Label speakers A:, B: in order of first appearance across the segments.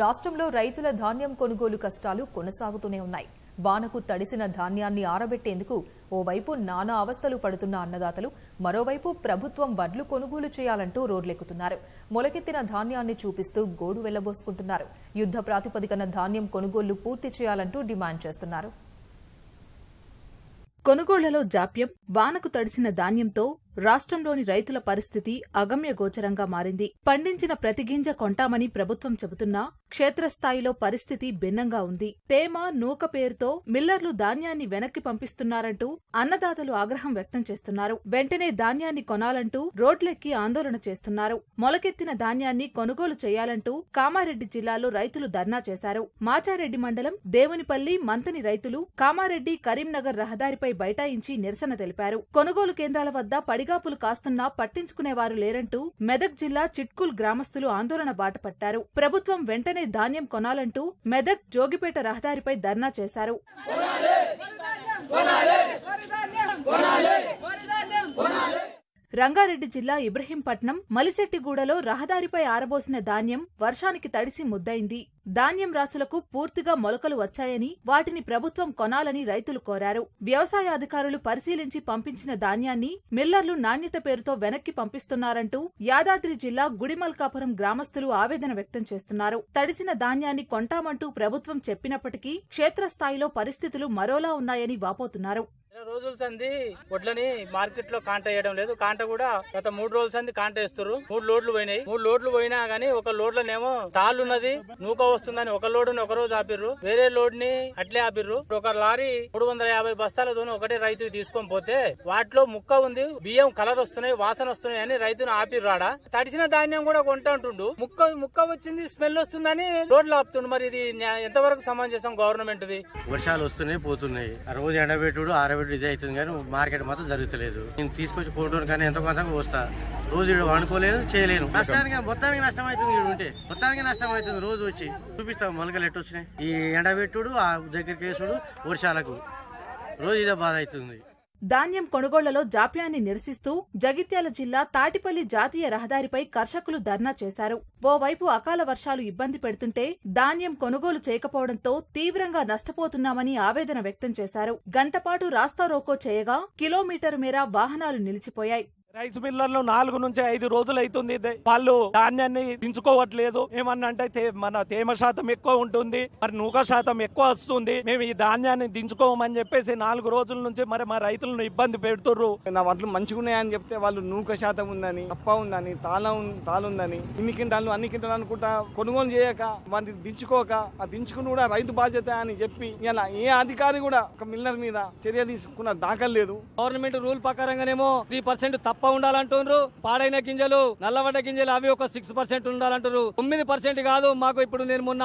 A: రాష్ట్రంలో రైతుల ధాన్యం కొనుగోలు కష్టాలు కొనసాగుతూనే ఉన్నాయి వానకు తడిసిన ధాన్యాన్ని ఆరబెట్టేందుకు ఓవైపు నానా అవస్థలు పడుతున్న అన్నదాతలు మరోవైపు ప్రభుత్వం వడ్లు కొనుగోలు చేయాలంటూ రోడ్లెక్కుతున్నారు మొలకెత్తిన ధాన్యాన్ని చూపిస్తూ గోడు వెళ్లబోసుకుంటున్నారు యుద్ద ప్రాతిపదికన ధాన్యం కొనుగోళ్లు పూర్తి చేయాలంటూ డిమాండ్ చేస్తున్నారు కొనుగోళ్లలో జాప్యం వానకు తడిసిన ధాన్యంతో రాష్ట్రంలోని రైతుల పరిస్థితి అగమ్యగోచరంగా మారింది పండించిన ప్రతి గింజ కొంటామని ప్రభుత్వం చెబుతున్నా క్షేత్రస్థాయిలో పరిస్థితి భిన్నంగా ఉంది తేమ నూక పేరుతో మిల్లర్లు ధాన్యాన్ని వెనక్కి పంపిస్తున్నారంటూ అన్నదాతలు ఆగ్రహం వ్యక్తం చేస్తున్నారు వెంటనే ధాన్యాన్ని కొనాలంటూ రోడ్లెక్కి ఆందోళన చేస్తున్నారు మొలకెత్తిన ధాన్యాన్ని కొనుగోలు చేయాలంటూ కామారెడ్డి జిల్లాలో రైతులు ధర్నా చేశారు మాచారెడ్డి మండలం దేవునిపల్లి మంతని రైతులు కామారెడ్డి కరీంనగర్ రహదారిపై బైఠాయించి నిరసన తెలిపారు కొనుగోలు కేంద్రాల వద్ద పడి పైగాపులు కాస్తున్నా పట్టించుకునేవారు లేరంటూ మెదక్ జిల్లా చిట్కుల్ గ్రామస్తులు ఆందోళన బాటపట్టారు ప్రభుత్వం వెంటనే ధాన్యం కొనాలంటూ మెదక్ జోగిపేట రహదారిపై ధర్నా చేశారు కొనాలి కొనాలి కొనాలి కొనాలి రంగారెడ్డి జిల్లా ఇబ్రహీంపట్నం మలిశెట్టిగూడలో రహదారిపై ఆరబోసిన ధాన్యం వర్షానికి తడిసి ముద్దైంది ధాన్యం రాసులకు పూర్తిగా మొలకలు వచ్చాయని వాటిని ప్రభుత్వం కొనాలని రైతులు కోరారు వ్యవసాయ అధికారులు పరిశీలించి పంపించిన ధాన్యాన్ని మిల్లర్లు నాణ్యత పేరుతో వెనక్కి పంపిస్తున్నారంటూ యాదాద్రి జిల్లా గుడిమల్కాపురం గ్రామస్తులు ఆవేదన వ్యక్తం చేస్తున్నారు తడిసిన ధాన్యాన్ని కొంటామంటూ ప్రభుత్వం చెప్పినప్పటికీ క్షేత్రస్థాయిలో పరిస్థితులు మరోలా ఉన్నాయని వాపోతున్నారు రోజుల సంది వడ్లని మార్కెట్ లో కాంట వేయడం లేదు కాంట కూడా గత మూడు రోజుల సంది కాంట వేస్తారు మూడు లోడ్లు పోయినాయి మూడు లోడ్లు పోయినా గానీ ఒక లోడ్లనేమో తాళ్ళు ఉన్నది నూక వస్తుందని ఒక లోడ్ ఒక రోజు ఆపిర్రు వేరే లోడ్ ని అట్లే ఆపిర్రు ఒక లారీ మూడు వందల యాభై బస్తాలతో ఒకటే రైతుకి తీసుకొని పోతే వాటిలో ముక్క ఉంది బియ్యం కలర్ వస్తున్నాయి వాసన వస్తున్నాయి అని రైతును ఆపిర్రాడా తడిసిన ధాన్యం కూడా కొంటా ఉంటుండు ముక్క ముక్క వచ్చింది స్మెల్ వస్తుందని రోడ్లు ఆపుతుండు మరి ఇది ఎంతవరకు సమంజసం గవర్నమెంట్ ది వర్షాలు వస్తున్నాయి పోతున్నాయి రోజు ఎండబెట్టుడు ఆరబెట్టు రోడ్డు ఇది అవుతుంది కానీ మార్కెట్ మాత్రం జరుగుతలేదు నేను తీసుకొచ్చి పోవడం కానీ ఎంతో కొంత వస్తా రోజు ఇక్కడ వండుకోలేను చేయలేను నష్టానికి మొత్తానికి నష్టం అవుతుంది ఇక్కడ ఉంటే మొత్తానికి నష్టం అవుతుంది రోజు వచ్చి చూపిస్తాం మొలకలు ఎట్టు వచ్చినాయి ఈ ఎండబెట్టుడు ఆ దగ్గరికి వేసుడు వర్షాలకు రోజు ఇదే బాధ అవుతుంది ధాన్యం కొనుగోళ్లలో జాప్యాన్ని నిరసిస్తూ జగిత్యాల జిల్లా తాటిపల్లి జాతీయ రహదారిపై కర్షకులు ధర్నా చేశారు ఓవైపు అకాల వర్షాలు ఇబ్బంది పెడుతుంటే ధాన్యం కొనుగోలు చేయకపోవడంతో తీవ్రంగా నష్టపోతున్నామని ఆవేదన వ్యక్తం చేశారు గంటపాటు రాస్తా రోకో చేయగా కిలోమీటర్ మేర వాహనాలు నిలిచిపోయాయి రైస్ మిల్లర్లు నాలుగు నుంచి ఐదు రోజులు అవుతుంది వాళ్ళు ధాన్యాన్ని దించుకోవట్లేదు ఏమన్నంటే మన తేమ శాతం ఎక్కువ ఉంటుంది మరి నూక శాతం ఎక్కువ వస్తుంది మేము ఈ ధాన్యాన్ని దించుకోమని చెప్పేసి నాలుగు రోజుల నుంచి మరి మా రైతులను ఇబ్బంది పెడుతుర్రు నా వడ్లు ఉన్నాయని చెప్తే వాళ్ళు నూక శాతం ఉందని తప్ప ఉందని తాళం తాళుందని ఇన్ని కింటాలు అన్ని కింటాలు అనుకుంటా కొనుగోలు చేయక వాటిని దించుకోక ఆ దించుకుని కూడా రైతు బాధ్యత అని చెప్పి ఇలా ఏ అధికారి కూడా ఒక మిల్లర్ మీద చర్య తీసుకున్న దాఖలు లేదు గవర్నమెంట్ రూల్ ప్రకారంగానేమో త్రీ పర్సెంట్ తప్ప ఉండాలంటున్నారు పాడైన గింజలు నల్లబడ్డ గింజలు అవి ఒక సిక్స్ పర్సెంట్ ఉండాలంటారు తొమ్మిది పర్సెంట్ కాదు మాకు ఇప్పుడు నేను మొన్న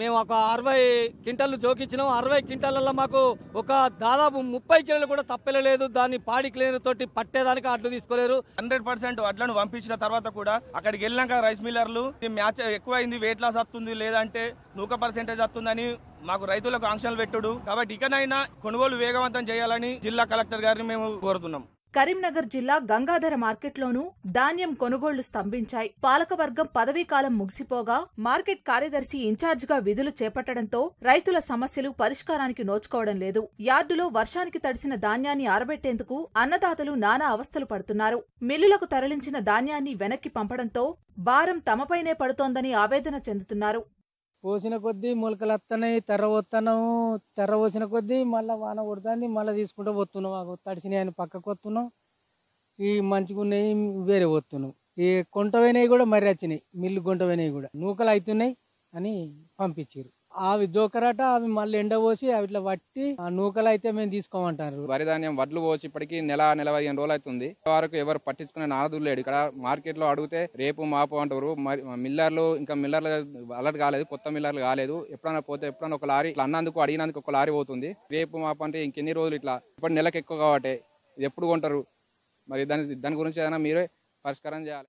A: మేము ఒక అరవై క్వింటల్ జోకిచ్చినాం అరవై క్వింటల్ల మాకు ఒక దాదాపు ముప్పై కిలోలు కూడా తప్పలేదు దాన్ని పాడి క్లీనర్ తోటి పట్టేదానికి అడ్లు తీసుకోలేరు హండ్రెడ్ పర్సెంట్ వడ్లను పంపించిన తర్వాత కూడా అక్కడికి వెళ్ళాక రైస్ మిల్లర్లు మ్యాచ్ ఎక్కువైంది వెయిట్ లాస్ వస్తుంది లేదంటే నూక పర్సెంటేజ్ వస్తుందని మాకు రైతులకు ఆంక్షలు పెట్టుడు కాబట్టి ఇకనైనా కొనుగోలు వేగవంతం చేయాలని జిల్లా కలెక్టర్ గారిని మేము కోరుతున్నాం కరీంనగర్ జిల్లా గంగాధర మార్కెట్లోనూ ధాన్యం కొనుగోళ్లు స్తంభించాయి పాలకవర్గం పదవీకాలం ముగిసిపోగా మార్కెట్ కార్యదర్శి ఇన్ఛార్జిగా విధులు చేపట్టడంతో రైతుల సమస్యలు పరిష్కారానికి నోచుకోవడం లేదు యార్డులో వర్షానికి తడిసిన ధాన్యాన్ని ఆరబెట్టేందుకు అన్నదాతలు నానా అవస్థలు పడుతున్నారు మిల్లులకు తరలించిన ధాన్యాన్ని వెనక్కి పంపడంతో భారం తమపైనే పడుతోందని ఆవేదన చెందుతున్నారు పోసిన కొద్దీ మొలకలు వస్తున్నాయి తెర వస్తున్నాము తెర పోసిన కొద్దీ మళ్ళీ వాన కొడుతుంది మళ్ళీ తీసుకుంటూ పోతున్నాం మాకు తడిసినాయి అని పక్కకు వస్తున్నాం ఈ మంచిగా ఉన్నాయి వేరే పోతున్నాం ఈ కొంటవైనవి కూడా మర్రి వచ్చినాయి మిల్లు కొంటవైనవి కూడా నూకలు అవుతున్నాయి అని పంపించారు అవి జోకరాట అవి మళ్ళీ ఎండపోసి అవి ఇట్లా పట్టి నూకలు అయితే మేము తీసుకోమంటారు వరి ధాన్యం వడ్లు పోసి ఇప్పటికి నెల నెల పదిహేను రోజులు అవుతుంది వరకు ఎవరు పట్టించుకునే నాదులు లేడు ఇక్కడ మార్కెట్ లో అడిగితే రేపు మాపు అంటారు మిల్లర్లు ఇంకా మిల్లర్లు అలర్ట్ కాలేదు కొత్త మిల్లర్లు కాలేదు ఎప్పుడైనా పోతే ఎప్పుడైనా ఒక లారీ అన్నందుకు అడిగినందుకు ఒక లారీ పోతుంది రేపు మాపు అంటే ఇంకెన్ని రోజులు ఇట్లా ఇప్పుడు నెలకు ఎక్కువ కాబట్టి ఎప్పుడు కొంటారు మరి దాని దాని గురించి ఏదైనా మీరే పరిష్కారం చేయాలి